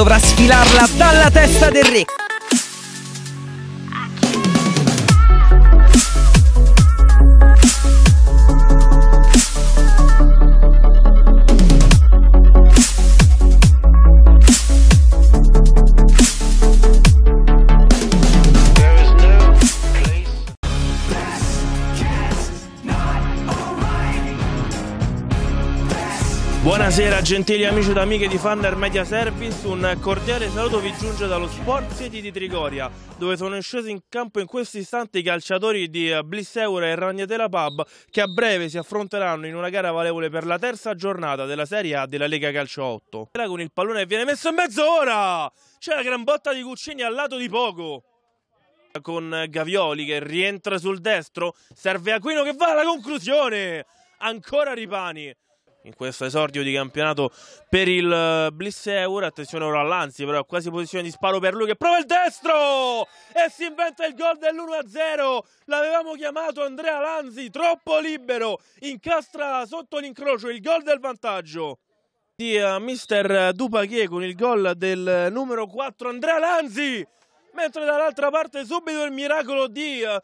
dovrà sfilarla dalla testa del re. Buonasera gentili amici ed amiche di Thunder Media Service, un cordiale saluto vi giunge dallo Sport City di Trigoria, dove sono scesi in campo in questo istante i calciatori di eh, Blisseura e Ragnatela Pub, che a breve si affronteranno in una gara valevole per la terza giornata della Serie A della Lega Calcio 8. Con il pallone viene messo in mezz'ora! C'è la gran botta di Cuccini al lato di poco! Con Gavioli che rientra sul destro, serve Aquino che va alla conclusione! Ancora Ripani! in questo esordio di campionato per il eh, Blisseur. Attenzione ora all'Anzi, però quasi posizione di sparo per lui che prova il destro e si inventa il gol dell'1-0. L'avevamo chiamato Andrea Lanzi, troppo libero, incastra sotto l'incrocio il gol del vantaggio. Sì, eh, mister Dupachie con il gol del numero 4 Andrea Lanzi, mentre dall'altra parte subito il miracolo di, eh,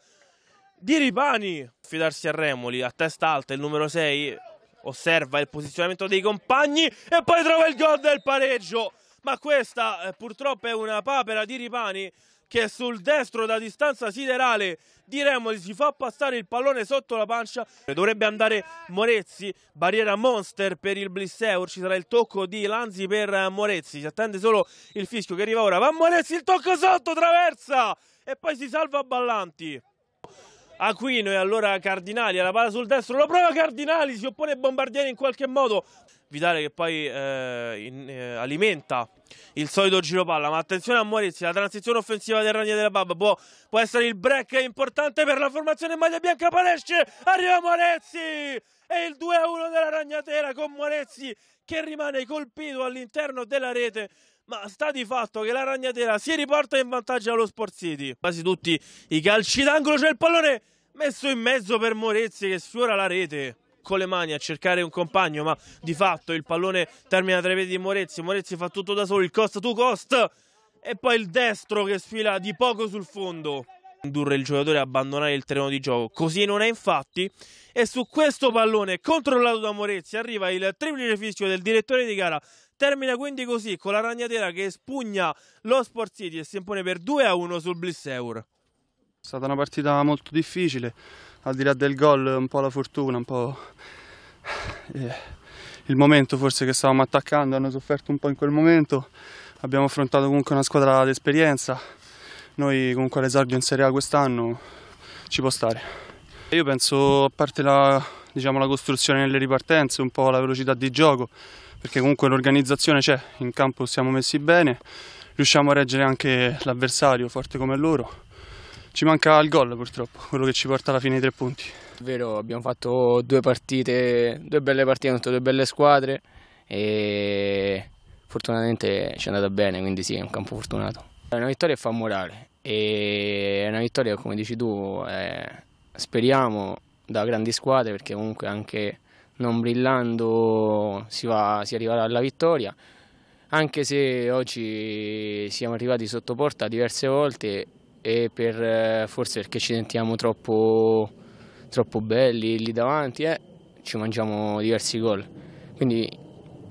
di Ripani. Fidarsi a Remoli a testa alta il numero 6 osserva il posizionamento dei compagni e poi trova il gol del pareggio. Ma questa eh, purtroppo è una papera di Ripani che sul destro da distanza siderale di Remoli si fa passare il pallone sotto la pancia. Dovrebbe andare Morezzi, barriera monster per il Blisseur, ci sarà il tocco di Lanzi per eh, Morezzi, si attende solo il fischio che arriva ora. Va Morezzi, il tocco sotto, traversa e poi si salva Ballanti. Aquino e allora Cardinali alla palla sul destro, lo prova Cardinali, si oppone Bombardieri in qualche modo. Vitale che poi eh, in, eh, alimenta il solito giro palla, ma attenzione a Morizzi, la transizione offensiva del Ragno della Babba può, può, essere il break importante per la formazione maglia bianca Palesce, arriva Morizzi! e il 2-1 della Ragnatela con Morizzi che rimane colpito all'interno della rete. Ma sta di fatto che la Ragnatela si riporta in vantaggio allo Sport City. Quasi tutti i calci d'angolo, c'è il pallone messo in mezzo per Morezzi che sfiora la rete con le mani a cercare un compagno, ma di fatto il pallone termina tra i piedi di Morezzi. Morezzi fa tutto da solo, il cost to cost e poi il destro che sfila di poco sul fondo. Indurre il giocatore a abbandonare il terreno di gioco, così non è infatti. E su questo pallone controllato da Morezzi arriva il triplice fischio del direttore di gara. Termina quindi così con la ragnatela che spugna lo Sport City e si impone per 2 a 1 sul Blisseur. È stata una partita molto difficile, al di là del gol un po' la fortuna, un po' eh, il momento forse che stavamo attaccando, hanno sofferto un po' in quel momento, abbiamo affrontato comunque una squadra d'esperienza, noi comunque l'esordio in Serie A quest'anno ci può stare. Io penso, a parte la, diciamo, la costruzione delle ripartenze, un po' la velocità di gioco, perché comunque l'organizzazione c'è, in campo siamo messi bene, riusciamo a reggere anche l'avversario forte come loro ci manca il gol purtroppo, quello che ci porta alla fine ai tre punti. È vero, abbiamo fatto due partite, due belle partite contro due belle squadre e fortunatamente ci è andata bene, quindi sì, è un campo fortunato. È una vittoria che fa morale e è una vittoria come dici tu, eh, speriamo da grandi squadre perché comunque anche non brillando si, va, si arriverà alla vittoria anche se oggi siamo arrivati sotto porta diverse volte e per, eh, forse perché ci sentiamo troppo, troppo belli lì davanti eh, ci mangiamo diversi gol. Quindi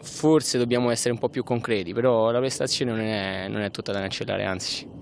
forse dobbiamo essere un po' più concreti, però la prestazione non è, non è tutta da cancellare, anzi.